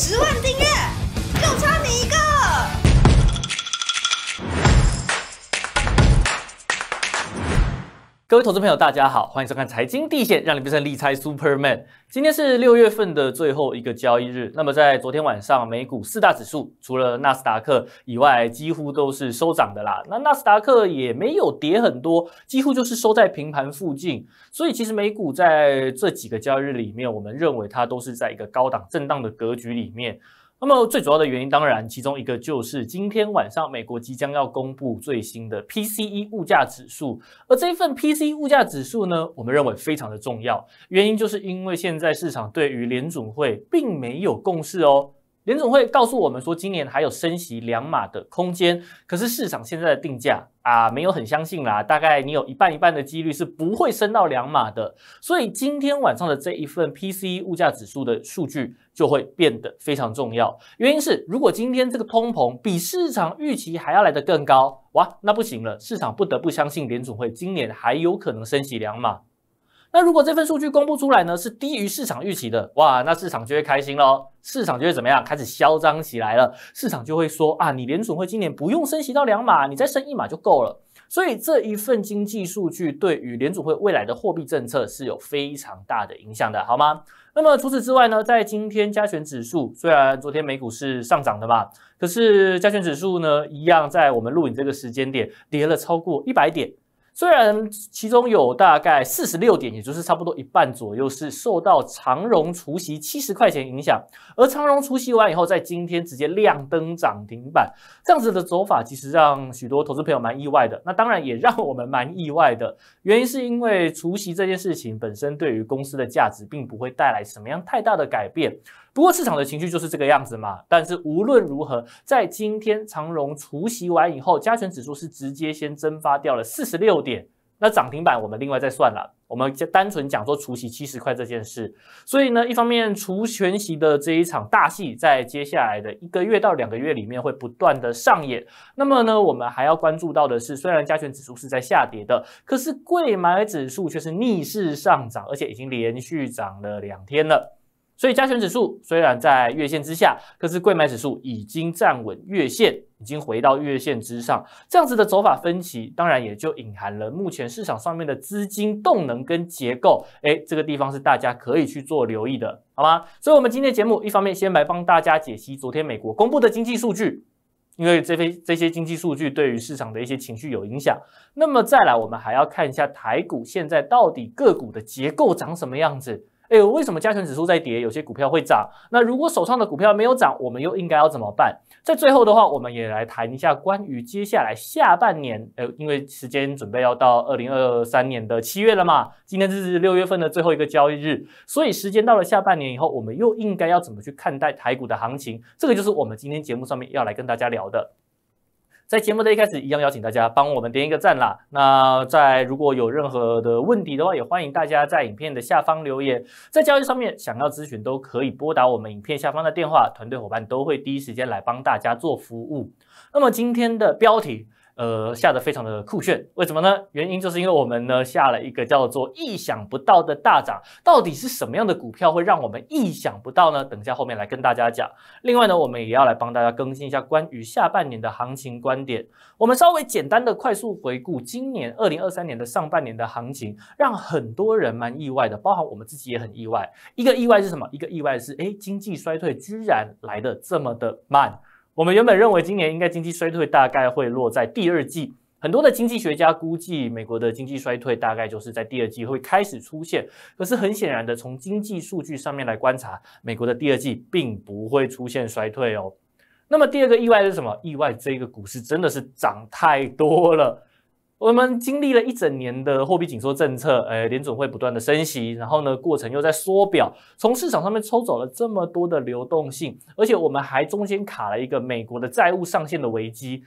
十万订阅。各位投资朋友，大家好，欢迎收看财经地线，让你变成理财 Superman。今天是六月份的最后一个交易日，那么在昨天晚上，美股四大指数除了纳斯达克以外，几乎都是收涨的啦。那纳斯达克也没有跌很多，几乎就是收在平盘附近。所以其实美股在这几个交易日里面，我们认为它都是在一个高档震荡的格局里面。那么最主要的原因，当然其中一个就是今天晚上美国即将要公布最新的 PCE 物价指数，而这一份 PCE 物价指数呢，我们认为非常的重要，原因就是因为现在市场对于联准会并没有共识哦。联总会告诉我们说，今年还有升息两码的空间，可是市场现在的定价啊，没有很相信啦。大概你有一半一半的几率是不会升到两码的。所以今天晚上的这一份 PC 物价指数的数据就会变得非常重要。原因是，如果今天这个通膨比市场预期还要来得更高，哇，那不行了，市场不得不相信联总会今年还有可能升息两码。那如果这份数据公布出来呢，是低于市场预期的，哇，那市场就会开心咯，市场就会怎么样，开始嚣张起来了，市场就会说啊，你联储会今年不用升息到两码，你再升一码就够了。所以这一份经济数据对于联储会未来的货币政策是有非常大的影响的，好吗？那么除此之外呢，在今天加权指数虽然昨天美股是上涨的吧，可是加权指数呢，一样在我们录影这个时间点跌了超过一百点。虽然其中有大概四十六点，也就是差不多一半左右是受到长荣除息七十块钱影响，而长荣除息完以后，在今天直接亮灯涨停板，这样子的走法其实让许多投资朋友蛮意外的。那当然也让我们蛮意外的原因，是因为除息这件事情本身对于公司的价值并不会带来什么样太大的改变。不过市场的情绪就是这个样子嘛。但是无论如何，在今天长荣除息完以后，加权指数是直接先蒸发掉了四十六点。那涨停板我们另外再算了，我们就单纯讲说除息七十块这件事。所以呢，一方面除权息的这一场大戏，在接下来的一个月到两个月里面会不断的上演。那么呢，我们还要关注到的是，虽然加权指数是在下跌的，可是贵买指数却是逆势上涨，而且已经连续涨了两天了。所以加权指数虽然在月线之下，可是贵买指数已经站稳月线，已经回到月线之上，这样子的走法分歧，当然也就隐含了目前市场上面的资金动能跟结构，哎，这个地方是大家可以去做留意的，好吗？所以我们今天节目一方面先来帮大家解析昨天美国公布的经济数据，因为这些这些经济数据对于市场的一些情绪有影响，那么再来我们还要看一下台股现在到底个股的结构长什么样子。哎，为什么加权指数在跌，有些股票会涨？那如果手上的股票没有涨，我们又应该要怎么办？在最后的话，我们也来谈一下关于接下来下半年，呃，因为时间准备要到二零二三年的七月了嘛，今天这是六月份的最后一个交易日，所以时间到了下半年以后，我们又应该要怎么去看待台股的行情？这个就是我们今天节目上面要来跟大家聊的。在节目的一开始，一样邀请大家帮我们点一个赞啦。那在如果有任何的问题的话，也欢迎大家在影片的下方留言，在交易上面想要咨询都可以拨打我们影片下方的电话，团队伙伴都会第一时间来帮大家做服务。那么今天的标题。呃，下的非常的酷炫，为什么呢？原因就是因为我们呢下了一个叫做意想不到的大涨，到底是什么样的股票会让我们意想不到呢？等下后面来跟大家讲。另外呢，我们也要来帮大家更新一下关于下半年的行情观点。我们稍微简单的快速回顾今年二零二三年的上半年的行情，让很多人蛮意外的，包含我们自己也很意外。一个意外是什么？一个意外是，哎，经济衰退居然来得这么的慢。我们原本认为今年应该经济衰退大概会落在第二季，很多的经济学家估计美国的经济衰退大概就是在第二季会开始出现，可是很显然的，从经济数据上面来观察，美国的第二季并不会出现衰退哦。那么第二个意外是什么？意外，这个股市真的是涨太多了。我们经历了一整年的货币紧缩政策，哎，联准会不断的升息，然后呢，过程又在缩表，从市场上面抽走了这么多的流动性，而且我们还中间卡了一个美国的债务上限的危机。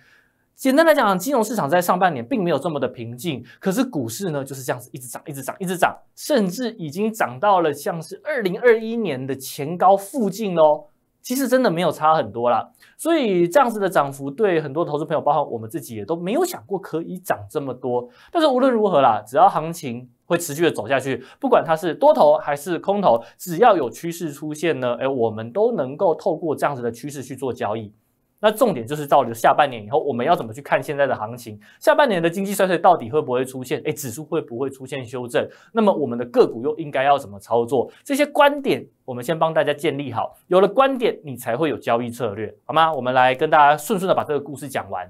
简单来讲，金融市场在上半年并没有这么的平静，可是股市呢就是这样子一直涨，一直涨，一直涨，甚至已经涨到了像是二零二一年的前高附近喽。其实真的没有差很多啦。所以这样子的涨幅对很多投资朋友，包括我们自己也都没有想过可以涨这么多。但是无论如何啦，只要行情会持续的走下去，不管它是多头还是空头，只要有趋势出现呢，哎，我们都能够透过这样子的趋势去做交易。那重点就是到了下半年以后，我们要怎么去看现在的行情？下半年的经济衰退到底会不会出现？哎，指数会不会出现修正？那么我们的个股又应该要怎么操作？这些观点我们先帮大家建立好，有了观点，你才会有交易策略，好吗？我们来跟大家顺顺的把这个故事讲完。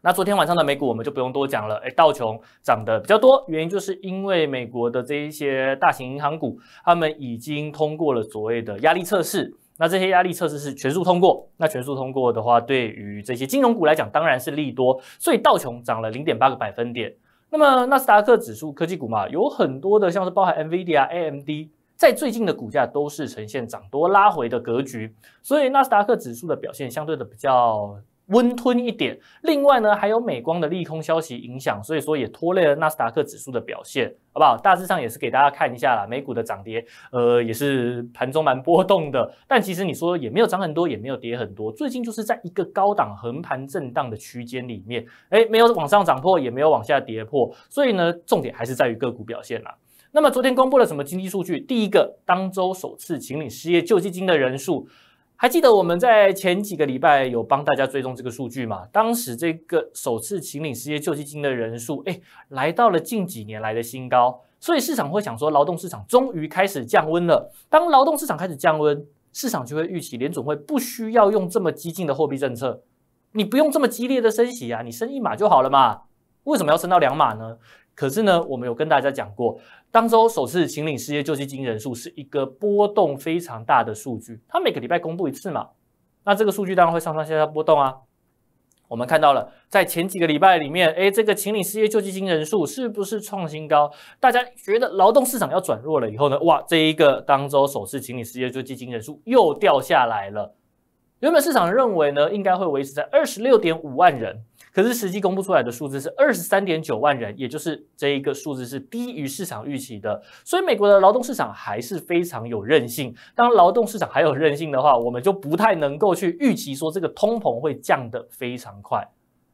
那昨天晚上的美股我们就不用多讲了，哎，道琼涨得比较多，原因就是因为美国的这一些大型银行股，他们已经通过了所谓的压力测试。那这些压力测试是全数通过，那全数通过的话，对于这些金融股来讲，当然是利多，所以道琼涨了零点八个百分点。那么纳斯达克指数，科技股嘛，有很多的像是包含 Nvidia、AMD，在最近的股价都是呈现涨多拉回的格局，所以纳斯达克指数的表现相对的比较。温吞一点，另外呢，还有美光的利空消息影响，所以说也拖累了纳斯达克指数的表现，好不好？大致上也是给大家看一下啦，美股的涨跌，呃，也是盘中蛮波动的，但其实你说也没有涨很多，也没有跌很多，最近就是在一个高档横盘震荡的区间里面，哎，没有往上涨破，也没有往下跌破，所以呢，重点还是在于个股表现啦。那么昨天公布了什么经济数据？第一个，当周首次请请失业救济金的人数。还记得我们在前几个礼拜有帮大家追踪这个数据吗？当时这个首次请领失业救济金的人数，哎，来到了近几年来的新高。所以市场会想说，劳动市场终于开始降温了。当劳动市场开始降温，市场就会预期联总会不需要用这么激进的货币政策。你不用这么激烈的升息啊，你升一码就好了嘛。为什么要升到两码呢？可是呢，我们有跟大家讲过，当周首次请领失业救济金人数是一个波动非常大的数据，它每个礼拜公布一次嘛，那这个数据当然会上上下下波动啊。我们看到了，在前几个礼拜里面，哎，这个请领失业救济金人数是不是创新高？大家觉得劳动市场要转弱了以后呢，哇，这一个当周首次请领失业救济金人数又掉下来了。原本市场认为呢，应该会维持在二十六点五万人。可是实际公布出来的数字是二十三点九万人，也就是这一个数字是低于市场预期的。所以美国的劳动市场还是非常有韧性。当劳动市场还有韧性的话，我们就不太能够去预期说这个通膨会降得非常快，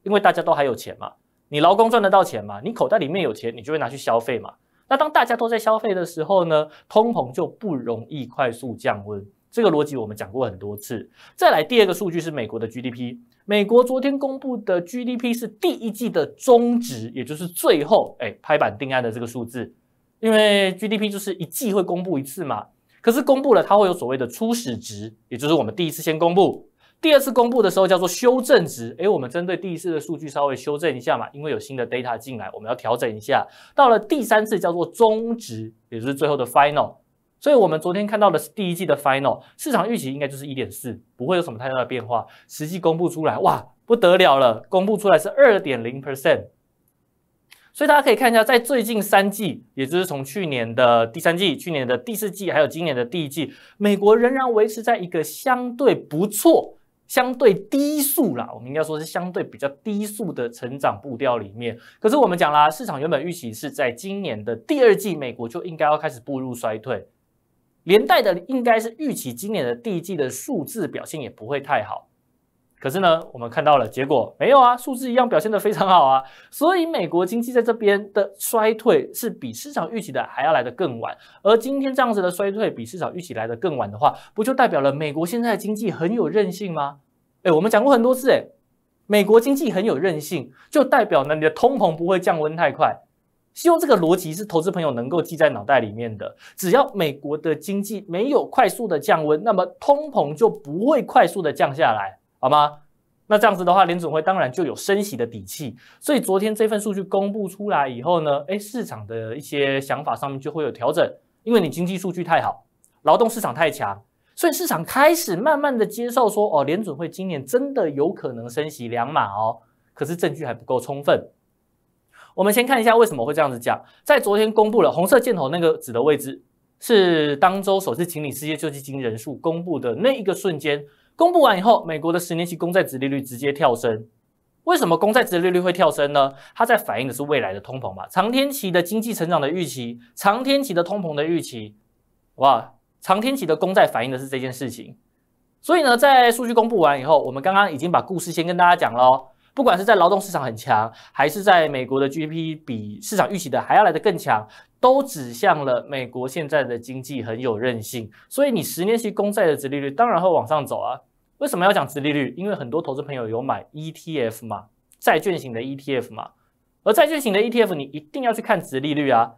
因为大家都还有钱嘛，你劳工赚得到钱嘛，你口袋里面有钱，你就会拿去消费嘛。那当大家都在消费的时候呢，通膨就不容易快速降温。这个逻辑我们讲过很多次。再来第二个数据是美国的 GDP。美国昨天公布的 GDP 是第一季的终值，也就是最后哎拍板定案的这个数字，因为 GDP 就是一季会公布一次嘛。可是公布了，它会有所谓的初始值，也就是我们第一次先公布，第二次公布的时候叫做修正值，哎，我们针对第一次的数据稍微修正一下嘛，因为有新的 data 进来，我们要调整一下。到了第三次叫做终值，也就是最后的 final。所以我们昨天看到的是第一季的 final 市场预期应该就是一点四，不会有什么太大的变化。实际公布出来，哇，不得了了！公布出来是二点零 percent。所以大家可以看一下，在最近三季，也就是从去年的第三季、去年的第四季，还有今年的第一季，美国仍然维持在一个相对不错、相对低速啦。我们应该说是相对比较低速的成长步调里面。可是我们讲啦，市场原本预期是在今年的第二季，美国就应该要开始步入衰退。连带的应该是预期今年的第一季的数字表现也不会太好，可是呢，我们看到了结果没有啊？数字一样表现的非常好啊！所以美国经济在这边的衰退是比市场预期的还要来的更晚。而今天这样子的衰退比市场预期来的更晚的话，不就代表了美国现在的经济很有韧性吗？哎，我们讲过很多次，哎，美国经济很有韧性，就代表呢你的通膨不会降温太快。希望这个逻辑是投资朋友能够记在脑袋里面的。只要美国的经济没有快速的降温，那么通膨就不会快速的降下来，好吗？那这样子的话，联准会当然就有升息的底气。所以昨天这份数据公布出来以后呢，哎，市场的一些想法上面就会有调整，因为你经济数据太好，劳动市场太强，所以市场开始慢慢的接受说，哦，联准会今年真的有可能升息两码哦，可是证据还不够充分。我们先看一下为什么会这样子讲。在昨天公布了红色箭头那个指的位置，是当周首次请理失业救济金人数公布的那一个瞬间。公布完以后，美国的十年期公债殖利率直接跳升。为什么公债殖利率会跳升呢？它在反映的是未来的通膨嘛，长天期的经济成长的预期，长天期的通膨的预期，哇，长天期的公债反映的是这件事情。所以呢，在数据公布完以后，我们刚刚已经把故事先跟大家讲了。不管是在劳动市场很强，还是在美国的 GDP 比市场预期的还要来的更强，都指向了美国现在的经济很有韧性。所以你十年期公债的殖利率当然会往上走啊。为什么要讲殖利率？因为很多投资朋友有买 ETF 嘛，债券型的 ETF 嘛。而债券型的 ETF 你一定要去看殖利率啊。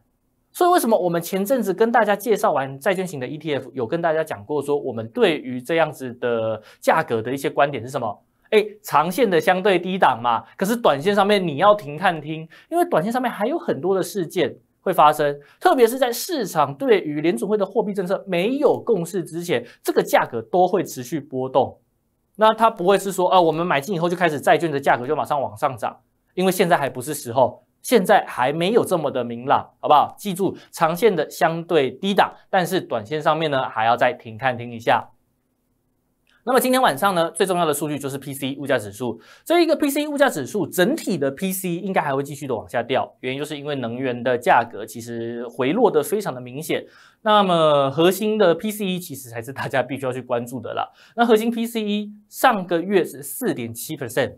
所以为什么我们前阵子跟大家介绍完债券型的 ETF，有跟大家讲过说，我们对于这样子的价格的一些观点是什么？哎，长线的相对低档嘛，可是短线上面你要停看听，因为短线上面还有很多的事件会发生，特别是在市场对于联储会的货币政策没有共识之前，这个价格都会持续波动。那它不会是说啊，我们买进以后就开始债券的价格就马上往上涨，因为现在还不是时候，现在还没有这么的明朗，好不好？记住，长线的相对低档，但是短线上面呢还要再停看听一下。那么今天晚上呢，最重要的数据就是 P C 物价指数。这一个 P C 物价指数整体的 P C 应该还会继续的往下掉，原因就是因为能源的价格其实回落的非常的明显。那么核心的 P C E 其实才是大家必须要去关注的啦。那核心 P C E 上个月是四点七 percent，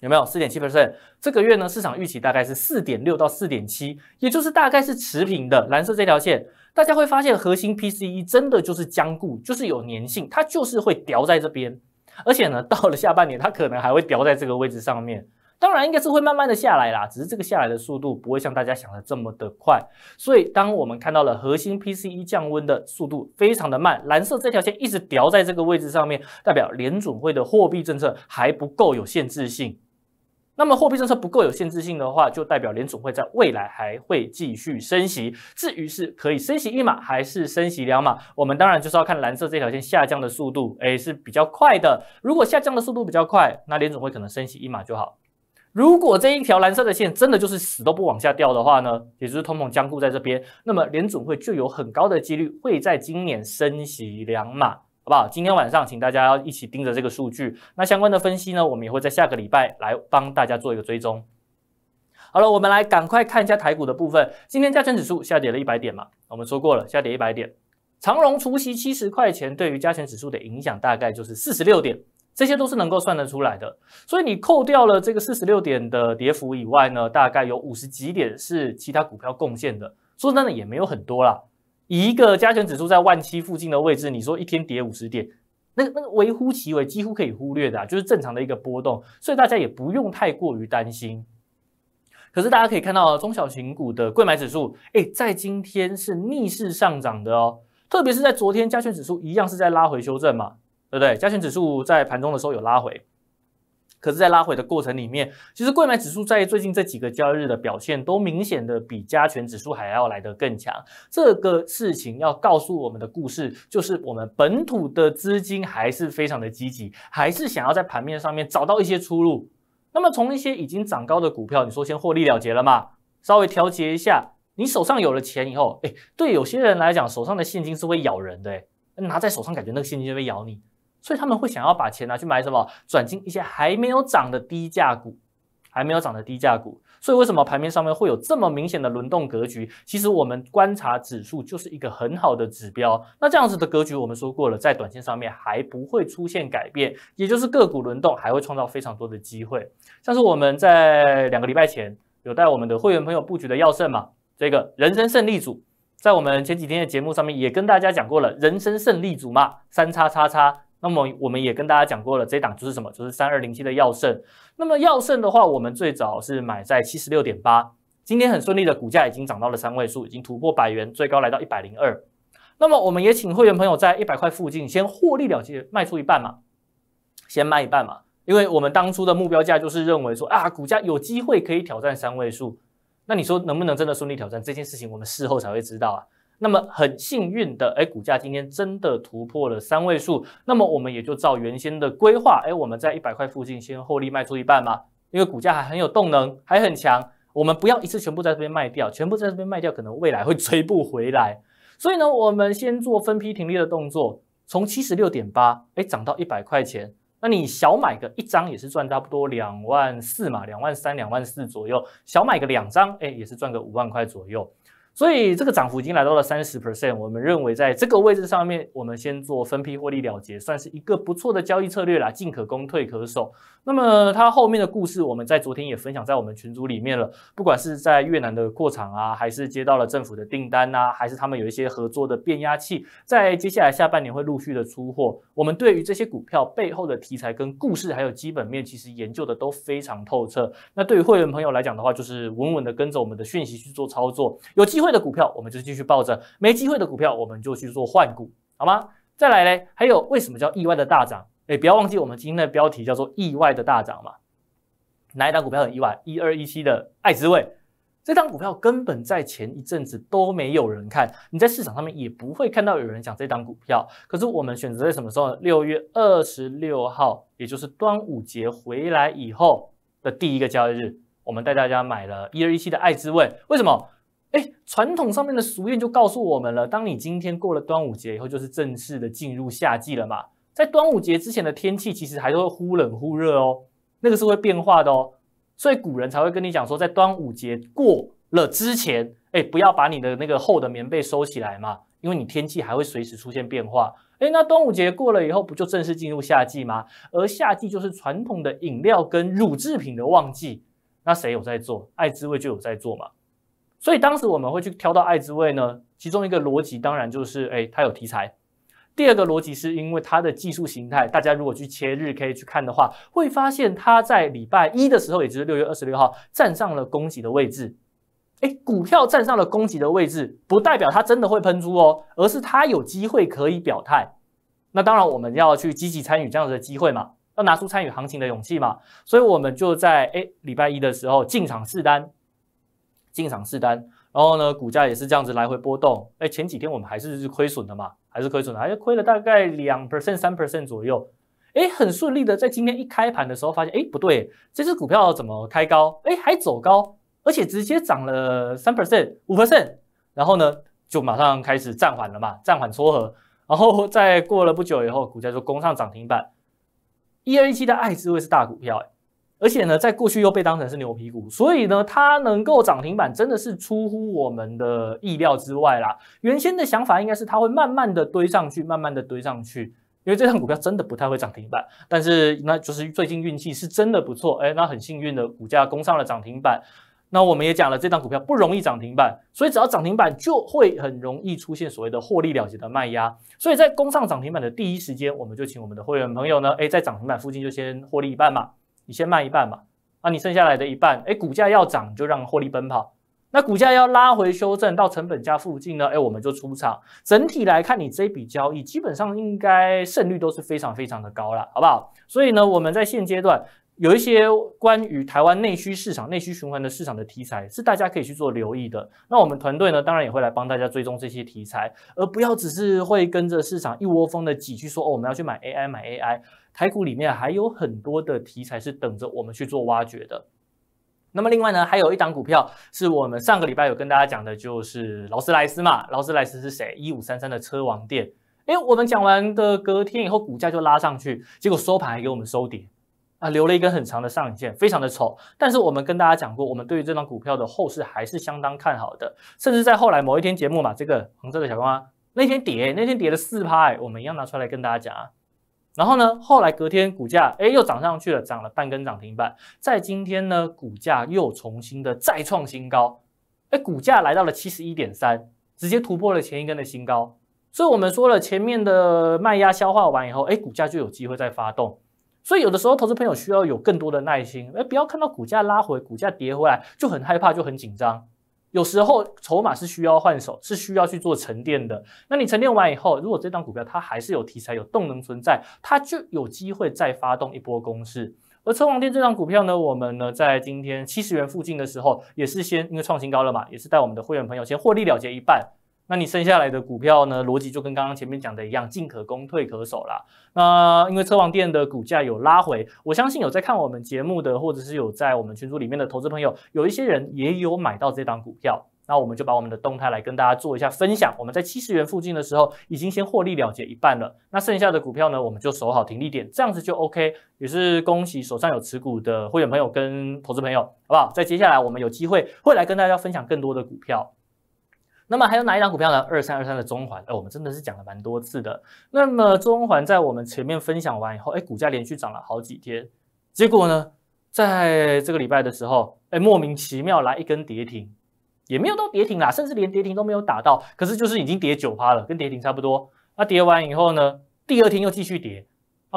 有没有四点七 percent？这个月呢，市场预期大概是四点六到四点七，也就是大概是持平的蓝色这条线。大家会发现，核心 P C E 真的就是僵固，就是有粘性，它就是会掉在这边。而且呢，到了下半年，它可能还会掉在这个位置上面。当然，应该是会慢慢的下来啦，只是这个下来的速度不会像大家想的这么的快。所以，当我们看到了核心 P C E 降温的速度非常的慢，蓝色这条线一直掉在这个位置上面，代表联准会的货币政策还不够有限制性。那么货币政策不够有限制性的话，就代表联总会在未来还会继续升息。至于是可以升息一码还是升息两码，我们当然就是要看蓝色这条线下降的速度，哎，是比较快的。如果下降的速度比较快，那联总会可能升息一码就好。如果这一条蓝色的线真的就是死都不往下掉的话呢，也就是通膨僵固在这边，那么联总会就有很高的几率会在今年升息两码。好不好？今天晚上，请大家要一起盯着这个数据。那相关的分析呢，我们也会在下个礼拜来帮大家做一个追踪。好了，我们来赶快看一下台股的部分。今天加权指数下跌了一百点嘛，我们说过了，下跌一百点。长荣除息七十块钱，对于加权指数的影响大概就是四十六点，这些都是能够算得出来的。所以你扣掉了这个四十六点的跌幅以外呢，大概有五十几点是其他股票贡献的。说真的，也没有很多啦。以一个加权指数在万七附近的位置，你说一天跌五十点，那那个微乎其微，几乎可以忽略的，就是正常的一个波动，所以大家也不用太过于担心。可是大家可以看到，中小型股的贵买指数，哎，在今天是逆势上涨的哦，特别是在昨天加权指数一样是在拉回修正嘛，对不对？加权指数在盘中的时候有拉回。可是，在拉回的过程里面，其实购买指数在最近这几个交易日的表现，都明显的比加权指数还要来得更强。这个事情要告诉我们的故事，就是我们本土的资金还是非常的积极，还是想要在盘面上面找到一些出路。那么，从一些已经涨高的股票，你说先获利了结了吗？稍微调节一下，你手上有了钱以后，哎，对有些人来讲，手上的现金是会咬人的，拿在手上感觉那个现金就会咬你。所以他们会想要把钱拿去买什么？转进一些还没有涨的低价股，还没有涨的低价股。所以为什么盘面上面会有这么明显的轮动格局？其实我们观察指数就是一个很好的指标。那这样子的格局，我们说过了，在短线上面还不会出现改变，也就是个股轮动还会创造非常多的机会。像是我们在两个礼拜前有带我们的会员朋友布局的药圣嘛，这个人生胜利组，在我们前几天的节目上面也跟大家讲过了，人生胜利组嘛，三叉叉叉。那么我们也跟大家讲过了，这档就是什么？就是三二零七的药盛。那么药盛的话，我们最早是买在七十六点八，今天很顺利的股价已经涨到了三位数，已经突破百元，最高来到一百零二。那么我们也请会员朋友在一百块附近先获利了结，卖出一半嘛，先卖一半嘛，因为我们当初的目标价就是认为说啊，股价有机会可以挑战三位数。那你说能不能真的顺利挑战这件事情，我们事后才会知道啊。那么很幸运的，哎，股价今天真的突破了三位数，那么我们也就照原先的规划，哎，我们在一百块附近先获利卖出一半嘛，因为股价还很有动能，还很强，我们不要一次全部在这边卖掉，全部在这边卖掉可能未来会追不回来，所以呢，我们先做分批停利的动作，从七十六点八，哎，涨到一百块钱，那你小买个一张也是赚差不多两万四嘛，两万三两万四左右，小买个两张，哎，也是赚个五万块左右。所以这个涨幅已经来到了三十 percent，我们认为在这个位置上面，我们先做分批获利了结，算是一个不错的交易策略啦，进可攻，退可守。那么它后面的故事，我们在昨天也分享在我们群组里面了。不管是在越南的扩厂啊，还是接到了政府的订单啊，还是他们有一些合作的变压器，在接下来下半年会陆续的出货。我们对于这些股票背后的题材跟故事，还有基本面，其实研究的都非常透彻。那对于会员朋友来讲的话，就是稳稳的跟着我们的讯息去做操作，有机会。会的股票，我们就继续抱着；没机会的股票，我们就去做换股，好吗？再来嘞，还有为什么叫意外的大涨？哎，不要忘记我们今天的标题叫做意外的大涨嘛。哪一档股票很意外？一二一七的爱滋味，这档股票根本在前一阵子都没有人看，你在市场上面也不会看到有人讲这档股票。可是我们选择在什么时候？六月二十六号，也就是端午节回来以后的第一个交易日，我们带大家买了一二一七的爱滋味。为什么？哎，传统上面的俗谚就告诉我们了，当你今天过了端午节以后，就是正式的进入夏季了嘛。在端午节之前的天气其实还是会忽冷忽热哦，那个是会变化的哦。所以古人才会跟你讲说，在端午节过了之前，哎，不要把你的那个厚的棉被收起来嘛，因为你天气还会随时出现变化。哎，那端午节过了以后，不就正式进入夏季吗？而夏季就是传统的饮料跟乳制品的旺季，那谁有在做？爱滋味就有在做嘛。所以当时我们会去挑到爱之味呢，其中一个逻辑当然就是，哎，它有题材；第二个逻辑是因为它的技术形态，大家如果去切日 K 去看的话，会发现它在礼拜一的时候，也就是六月二十六号，站上了攻击的位置。哎，股票站上了攻击的位置，不代表它真的会喷出哦，而是它有机会可以表态。那当然我们要去积极参与这样的机会嘛，要拿出参与行情的勇气嘛，所以我们就在哎礼拜一的时候进场试单。进场试单，然后呢，股价也是这样子来回波动。哎，前几天我们还是是亏损的嘛，还是亏损的，还是亏了大概两 percent 三 percent 左右。哎，很顺利的，在今天一开盘的时候发现，哎，不对，这只股票怎么开高？哎，还走高，而且直接涨了三 percent 五 percent，然后呢，就马上开始暂缓了嘛，暂缓撮合。然后再过了不久以后，股价就攻上涨停板。一二一七的爱智慧是大股票哎。而且呢，在过去又被当成是牛皮股，所以呢，它能够涨停板真的是出乎我们的意料之外啦。原先的想法应该是它会慢慢的堆上去，慢慢的堆上去，因为这档股票真的不太会涨停板。但是那就是最近运气是真的不错，哎，那很幸运的股价攻上了涨停板。那我们也讲了，这档股票不容易涨停板，所以只要涨停板就会很容易出现所谓的获利了结的卖压。所以在攻上涨停板的第一时间，我们就请我们的会员朋友呢，哎，在涨停板附近就先获利一半嘛。你先卖一半吧，啊，你剩下来的一半，哎，股价要涨就让获利奔跑，那股价要拉回修正到成本价附近呢，哎，我们就出场。整体来看，你这笔交易基本上应该胜率都是非常非常的高了，好不好？所以呢，我们在现阶段有一些关于台湾内需市场、内需循环的市场的题材是大家可以去做留意的。那我们团队呢，当然也会来帮大家追踪这些题材，而不要只是会跟着市场一窝蜂的挤去说，哦，我们要去买 AI，买 AI。台股里面还有很多的题材是等着我们去做挖掘的。那么另外呢，还有一档股票是我们上个礼拜有跟大家讲的，就是劳斯莱斯嘛。劳斯莱斯是谁？一五三三的车王店。哎，我们讲完的隔天以后，股价就拉上去，结果收盘还给我们收跌啊，留了一根很长的上影线，非常的丑。但是我们跟大家讲过，我们对于这张股票的后市还是相当看好的，甚至在后来某一天节目嘛，这个红色的小花那天跌，那天跌了四拍，我们一样拿出来跟大家讲啊。然后呢？后来隔天股价哎又涨上去了，涨了半根涨停板。在今天呢，股价又重新的再创新高，哎，股价来到了七十一点三，直接突破了前一根的新高。所以，我们说了，前面的卖压消化完以后，哎，股价就有机会再发动。所以，有的时候投资朋友需要有更多的耐心，哎，不要看到股价拉回，股价跌回来就很害怕，就很紧张。有时候筹码是需要换手，是需要去做沉淀的。那你沉淀完以后，如果这档股票它还是有题材、有动能存在，它就有机会再发动一波攻势。而车王店这张股票呢，我们呢在今天七十元附近的时候，也是先因为创新高了嘛，也是带我们的会员朋友先获利了结一半。那你剩下来的股票呢？逻辑就跟刚刚前面讲的一样，进可攻，退可守啦。那因为车王店的股价有拉回，我相信有在看我们节目的，或者是有在我们群组里面的投资朋友，有一些人也有买到这档股票。那我们就把我们的动态来跟大家做一下分享。我们在七十元附近的时候，已经先获利了结一半了。那剩下的股票呢，我们就守好停利点，这样子就 OK。也是恭喜手上有持股的会员朋友跟投资朋友，好不好？在接下来我们有机会会来跟大家分享更多的股票。那么还有哪一档股票呢？二三二三的中环，哎，我们真的是讲了蛮多次的。那么中环在我们前面分享完以后，哎，股价连续涨了好几天，结果呢，在这个礼拜的时候，哎，莫名其妙来一根跌停，也没有到跌停啦，甚至连跌停都没有打到，可是就是已经跌九趴了，跟跌停差不多。那跌完以后呢，第二天又继续跌。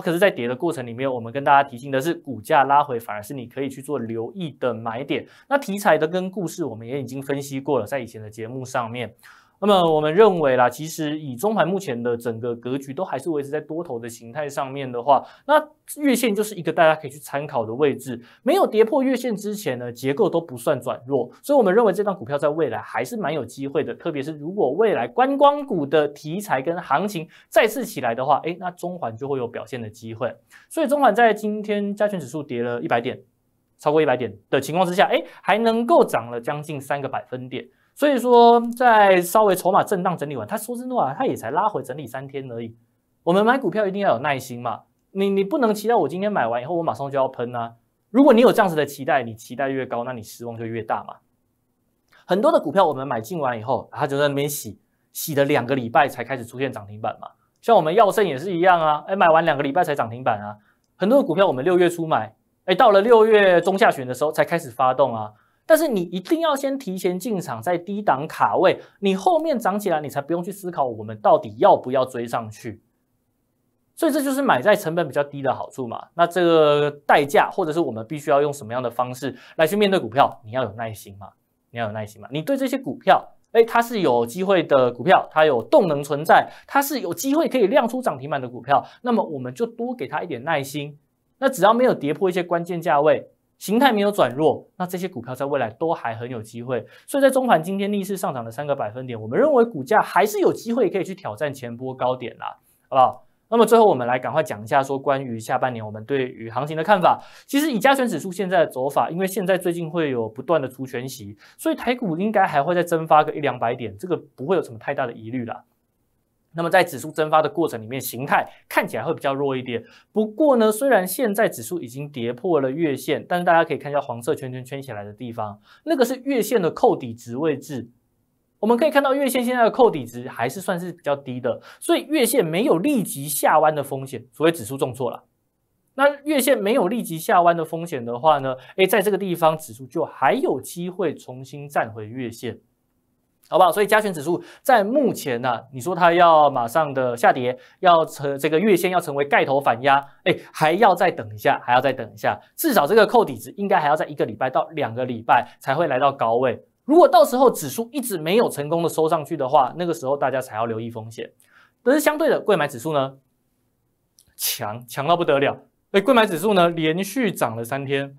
可是，在跌的过程里面，我们跟大家提醒的是，股价拉回反而是你可以去做留意的买点。那题材的跟故事，我们也已经分析过了，在以前的节目上面。那么我们认为啦，其实以中盘目前的整个格局都还是维持在多头的形态上面的话，那月线就是一个大家可以去参考的位置。没有跌破月线之前呢，结构都不算转弱，所以我们认为这档股票在未来还是蛮有机会的。特别是如果未来观光股的题材跟行情再次起来的话，哎，那中环就会有表现的机会。所以中环在今天加权指数跌了一百点，超过一百点的情况之下，哎，还能够涨了将近三个百分点。所以说，在稍微筹码震荡整理完，他说真的话，他也才拉回整理三天而已。我们买股票一定要有耐心嘛，你你不能期待我今天买完以后我马上就要喷呐。如果你有这样子的期待，你期待越高，那你失望就越大嘛。很多的股票我们买进完以后，它就在那边洗，洗了两个礼拜才开始出现涨停板嘛。像我们药圣也是一样啊，哎，买完两个礼拜才涨停板啊。很多的股票我们六月初买，哎，到了六月中下旬的时候才开始发动啊。但是你一定要先提前进场，在低档卡位，你后面涨起来，你才不用去思考我们到底要不要追上去。所以这就是买在成本比较低的好处嘛。那这个代价，或者是我们必须要用什么样的方式来去面对股票，你要有耐心嘛，你要有耐心嘛。你对这些股票，哎，它是有机会的股票，它有动能存在，它是有机会可以亮出涨停板的股票，那么我们就多给它一点耐心。那只要没有跌破一些关键价位。形态没有转弱，那这些股票在未来都还很有机会，所以在中盘今天逆势上涨的三个百分点，我们认为股价还是有机会可以去挑战前波高点啦，好不好？那么最后我们来赶快讲一下说关于下半年我们对于行情的看法。其实以加权指数现在的走法，因为现在最近会有不断的出权息，所以台股应该还会再增发个一两百点，这个不会有什么太大的疑虑啦。那么在指数蒸发的过程里面，形态看起来会比较弱一点。不过呢，虽然现在指数已经跌破了月线，但是大家可以看一下黄色圈圈圈起来的地方，那个是月线的扣底值位置。我们可以看到月线现在的扣底值还是算是比较低的，所以月线没有立即下弯的风险，所以指数重挫了。那月线没有立即下弯的风险的话呢，哎，在这个地方指数就还有机会重新站回月线。好不好？所以加权指数在目前呢，你说它要马上的下跌，要成这个月线要成为盖头反压，哎，还要再等一下，还要再等一下，至少这个扣底值应该还要在一个礼拜到两个礼拜才会来到高位。如果到时候指数一直没有成功的收上去的话，那个时候大家才要留意风险。但是相对的，贵买指数呢，强强到不得了，哎，贵买指数呢连续涨了三天，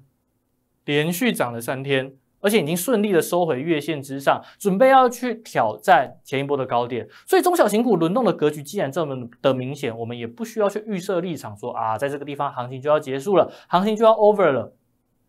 连续涨了三天。而且已经顺利的收回月线之上，准备要去挑战前一波的高点，所以中小型股轮动的格局既然这么的明显，我们也不需要去预设立场说啊，在这个地方行情就要结束了，行情就要 over 了。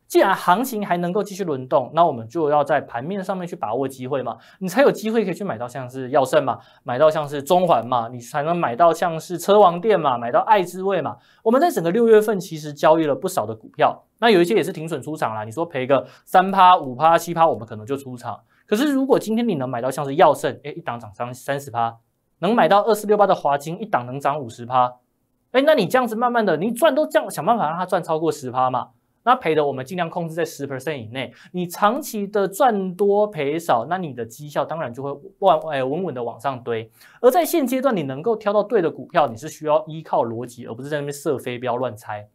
既然行情还能够继续轮动，那我们就要在盘面上面去把握机会嘛，你才有机会可以去买到像是药盛嘛，买到像是中环嘛，你才能买到像是车王店嘛，买到爱之味嘛。我们在整个六月份其实交易了不少的股票，那有一些也是停损出场啦。你说赔个三趴、五趴、七趴，我们可能就出场。可是如果今天你能买到像是药盛，哎，一档涨三三十趴，能买到二四六八的华金，一档能涨五十趴，哎，那你这样子慢慢的，你赚都这样想办法让它赚超过十趴嘛。那赔的我们尽量控制在十 percent 以内，你长期的赚多赔少，那你的绩效当然就会往哎稳稳的往上堆。而在现阶段，你能够挑到对的股票，你是需要依靠逻辑，而不是在那边射飞镖乱猜。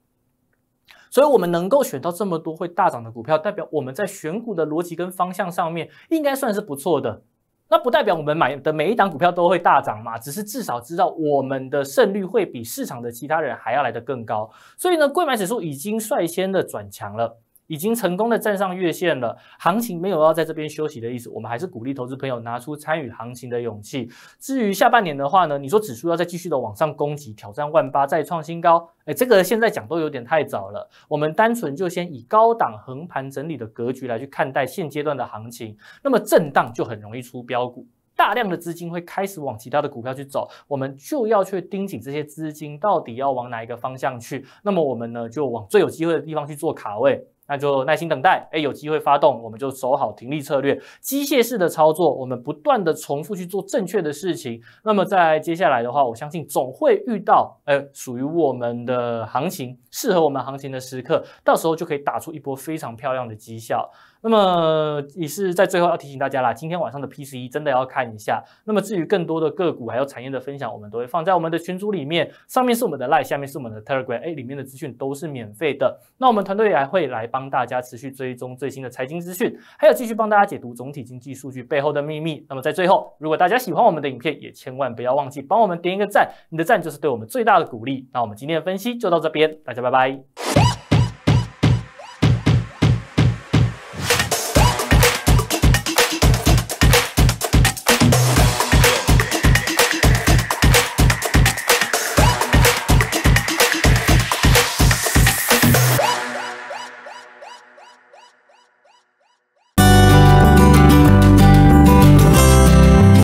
所以，我们能够选到这么多会大涨的股票，代表我们在选股的逻辑跟方向上面应该算是不错的。那不代表我们买的每一档股票都会大涨嘛，只是至少知道我们的胜率会比市场的其他人还要来得更高，所以呢，贵买指数已经率先的转强了。已经成功的站上月线了，行情没有要在这边休息的意思。我们还是鼓励投资朋友拿出参与行情的勇气。至于下半年的话呢，你说指数要再继续的往上攻击，挑战万八，再创新高，哎，这个现在讲都有点太早了。我们单纯就先以高档横盘整理的格局来去看待现阶段的行情。那么震荡就很容易出标股，大量的资金会开始往其他的股票去走，我们就要去盯紧这些资金到底要往哪一个方向去。那么我们呢，就往最有机会的地方去做卡位。那就耐心等待，哎，有机会发动，我们就走好停利策略，机械式的操作，我们不断的重复去做正确的事情。那么在接下来的话，我相信总会遇到，哎，属于我们的行情，适合我们行情的时刻，到时候就可以打出一波非常漂亮的绩效。那么也是在最后要提醒大家啦，今天晚上的 P C E 真的要看一下。那么至于更多的个股还有产业的分享，我们都会放在我们的群组里面。上面是我们的 Line，下面是我们的 Telegram，哎，里面的资讯都是免费的。那我们团队还会来帮大家持续追踪最新的财经资讯，还有继续帮大家解读总体经济数据背后的秘密。那么在最后，如果大家喜欢我们的影片，也千万不要忘记帮我们点一个赞，你的赞就是对我们最大的鼓励。那我们今天的分析就到这边，大家拜拜。